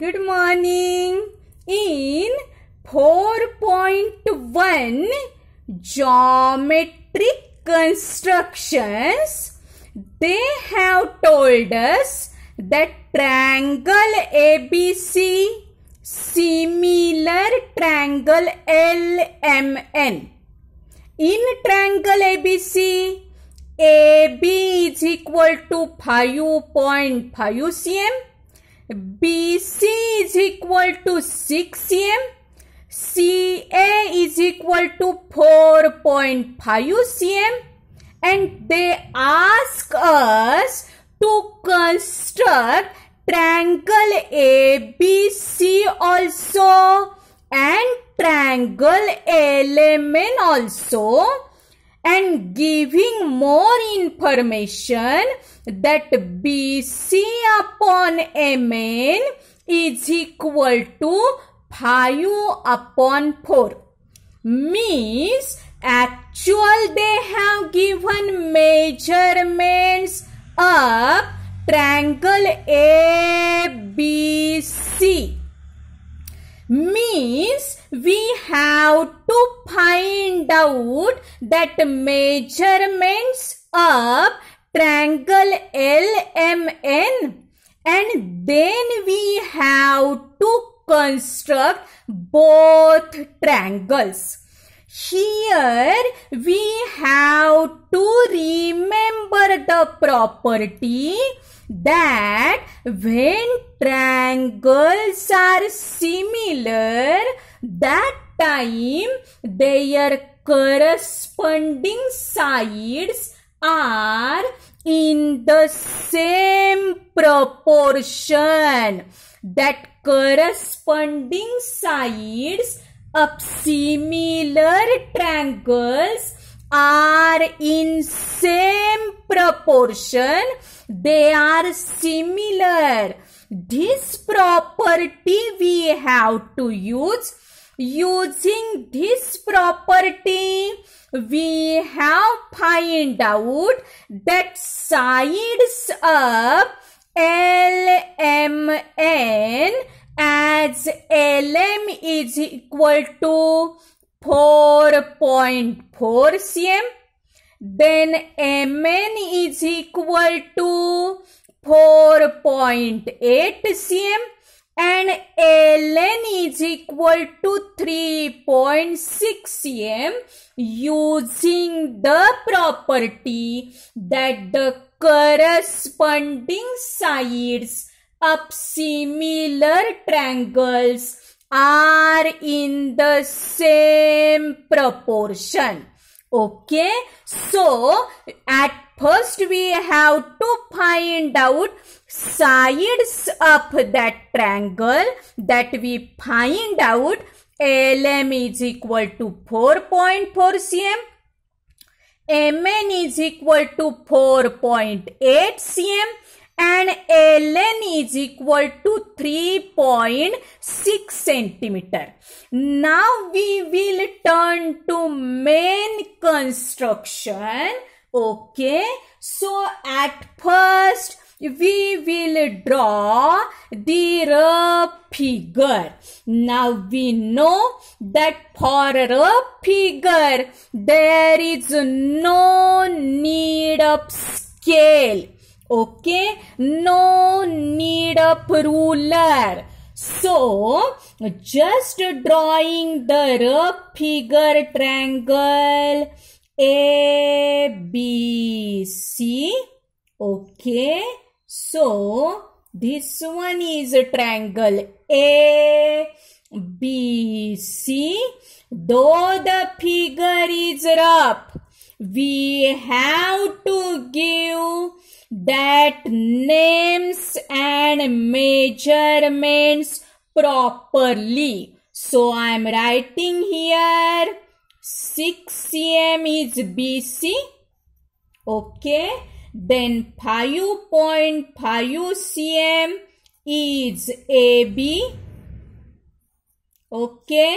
Good morning. In 4.1 geometric constructions, they have told us that triangle ABC similar triangle LMN. In triangle ABC, AB is equal to 5.5 cm BC is equal to 6 cm. CA is equal to 4.5 cm. And they ask us to construct triangle ABC also and triangle LMN also and giving more information that BC upon MN is equal to 5 upon 4 means actual they have given measurements of triangle ABC means we have to find out that measurements of triangle LMN and then we have to construct both triangles. Here we have to remember the property that when triangles are similar, that time their corresponding sides are in the same proportion that corresponding sides of similar triangles are in same proportion they are similar this property we have to use using this property we have find out that sides of lmn as lm is equal to 4.4 cm then mn is equal to 4.8 cm and ln is equal to 3.6 cm using the property that the corresponding sides of similar triangles are in the same proportion. Okay, so at first we have to find out sides of that triangle that we find out LM is equal to 4.4 cm, MN is equal to 4.8 cm and ln is equal to 3.6 centimeter. Now we will turn to main construction. Okay, so at first we will draw the rough figure. Now we know that for a figure there is no need of scale Okay, no need of ruler. So, just drawing the rough figure triangle ABC. Okay, so this one is a triangle ABC. Though the figure is rough, we have to give that names and measurements properly. So I am writing here 6 cm is BC. Okay. Then 5.5 cm is AB. Okay.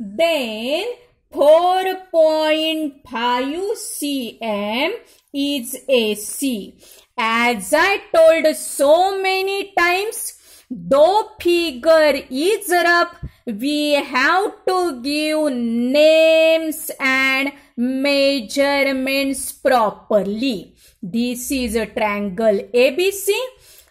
Then 4.5 cm is a C. As I told so many times, though figure is up, we have to give names and measurements properly. This is a triangle ABC.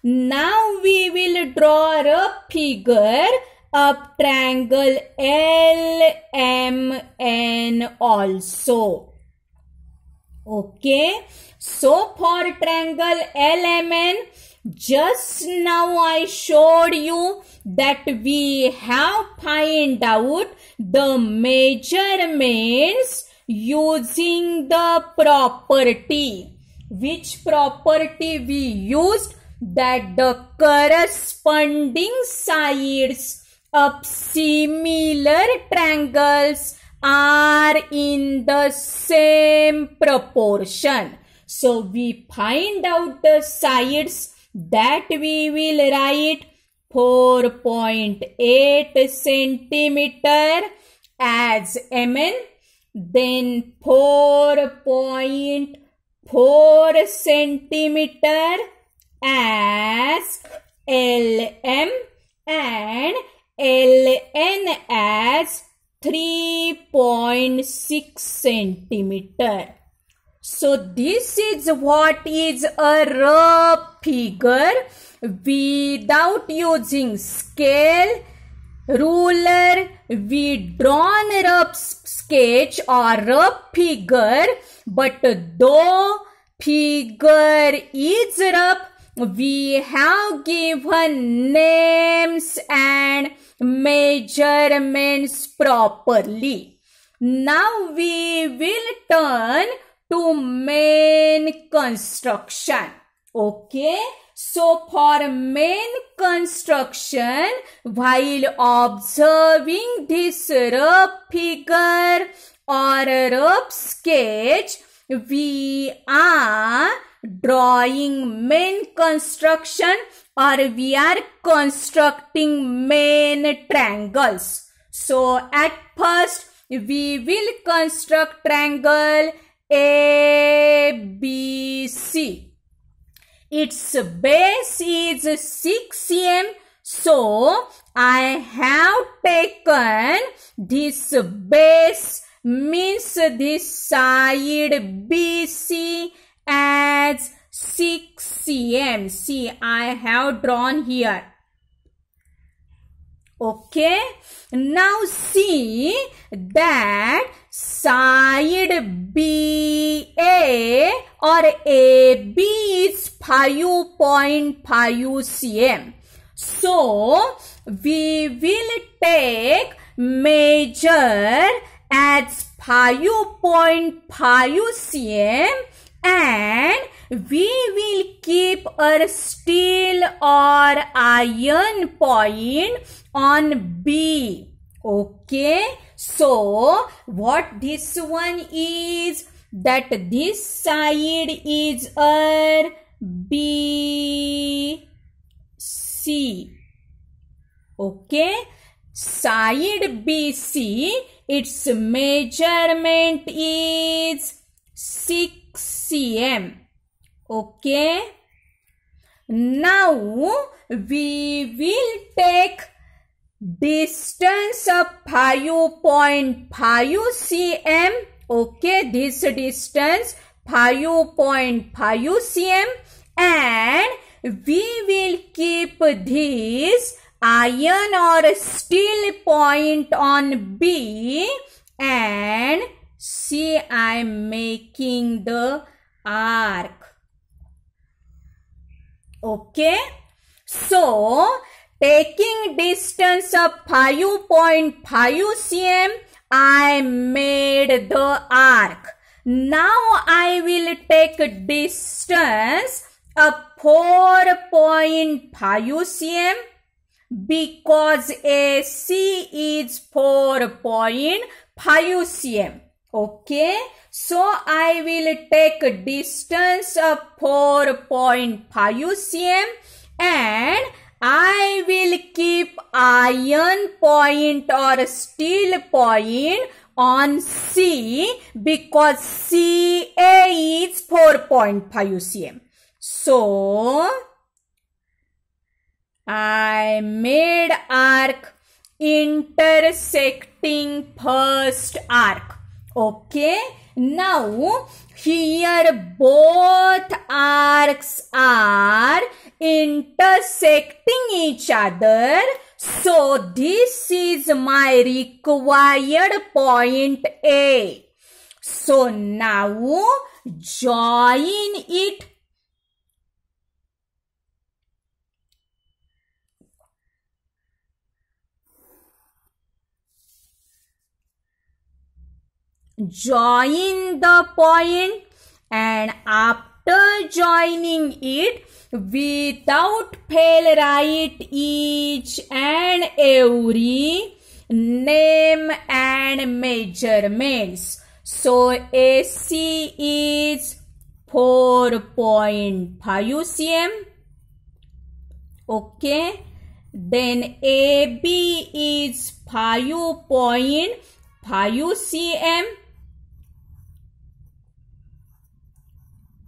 Now we will draw a figure of triangle LMN also. Okay. So for triangle LMN, just now I showed you that we have find out the measurements using the property. Which property we used? That the corresponding sides of similar triangles are in the same proportion. So we find out the sides that we will write 4.8 centimeter as mn then 4.4 centimeter as lm and ln as 3.6 centimeter. So this is what is a rough figure without using scale, ruler, we drawn rough sketch or rough figure but though figure is rough we have given names and measurements properly. Now we will turn to main construction. Okay. So for main construction, while observing this rough figure or rough sketch, we are drawing main construction or we are constructing main triangles. So at first we will construct triangle ABC. Its base is 6 cm. So I have taken this base means this side BC as 6 cm. See, I have drawn here. Okay. Now see that side BA or AB is 5.5 cm. So, we will take measure at 5.5 cm and we will keep a steel or iron point on B. Okay. So, what this one is? That this side is a B, C. Okay. Side BC, its measurement is 6 C M okay now we will take distance of 5.5 point five C M okay this distance five point five C M and we will keep this iron or steel point on B and C I am making the arc. Okay. So, taking distance of 5.5 cm, I made the arc. Now I will take distance of 4.5 cm because AC is 4.5 cm. Okay. So I will take distance of 4.5 cm and I will keep iron point or steel point on C because CA is 4.5 cm. So I made arc intersecting first arc. Okay. Now, here both arcs are intersecting each other. So, this is my required point A. So, now join it join the point and after joining it without fail write each and every name and measurements so ac is 4.5 cm okay then ab is 5.5 cm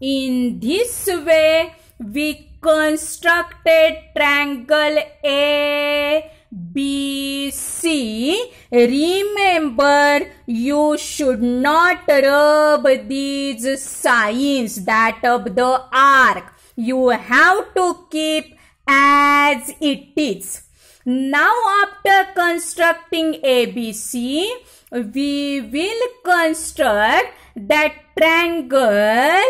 In this way, we constructed triangle A, B, C. Remember, you should not rub these signs that of the arc. You have to keep as it is. Now after constructing ABC, we will construct that triangle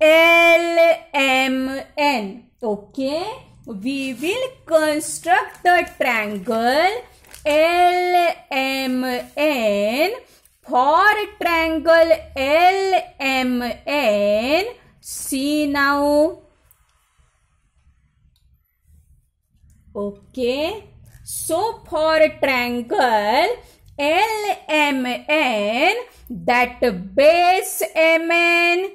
LMN. Okay, we will construct the triangle LMN. For triangle LMN, see now. Okay, so for triangle LMN, that base MN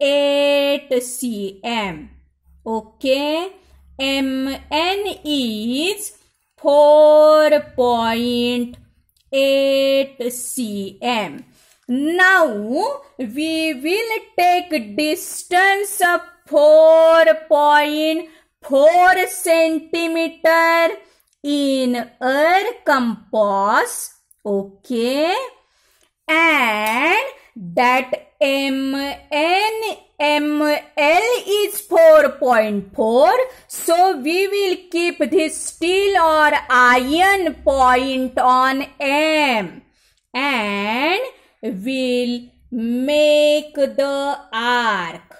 8 cm. Okay. MN is 4.8 cm. Now we will take distance of 4.4 centimeter in a compass. Okay. And that MNML is 4.4. So we will keep this steel or iron point on M and we'll make the arc.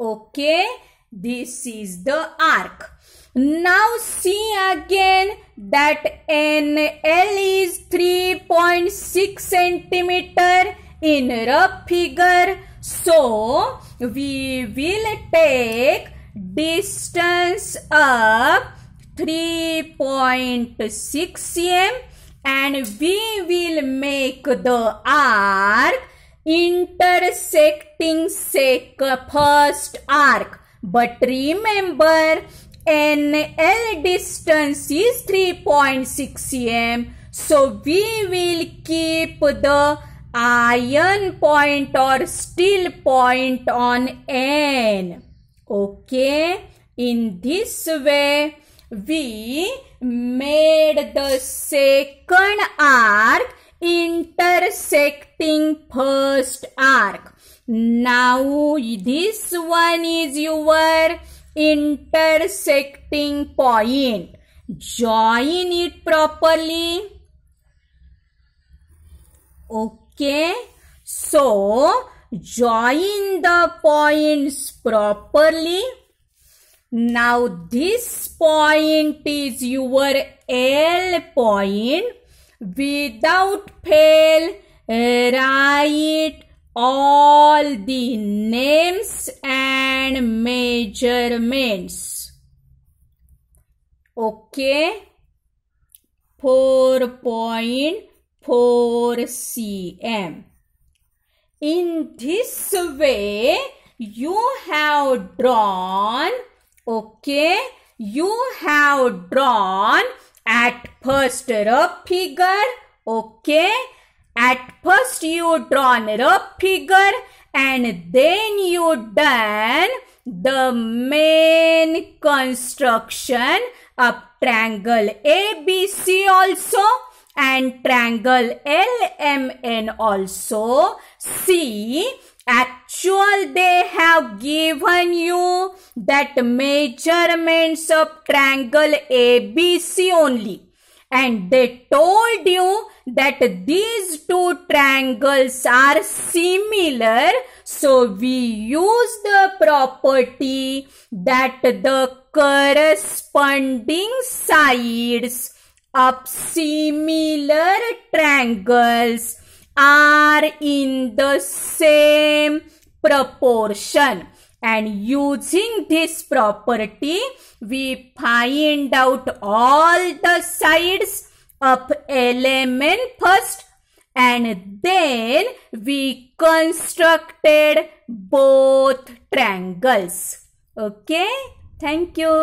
Okay, this is the arc. Now see again that NL is 3.6 centimeter in a figure. So, we will take distance of 3.6 m and we will make the arc intersecting sec first arc. But remember, NL distance is 3.6 m. So we will keep the iron point or steel point on N. Okay. In this way, we made the second arc intersecting first arc. Now, this one is your intersecting point. Join it properly. Okay. Okay. So, join the points properly. Now, this point is your L point. Without fail, write all the names and measurements. Okay. 4.5 4 cm. In this way, you have drawn, okay, you have drawn at first a figure, okay, at first you drawn a figure and then you done the main construction of triangle ABC also and triangle LMN also. See, actual they have given you that measurements of triangle ABC only. And they told you that these two triangles are similar. So we use the property that the corresponding sides up similar triangles are in the same proportion and using this property we find out all the sides of element first and then we constructed both triangles okay thank you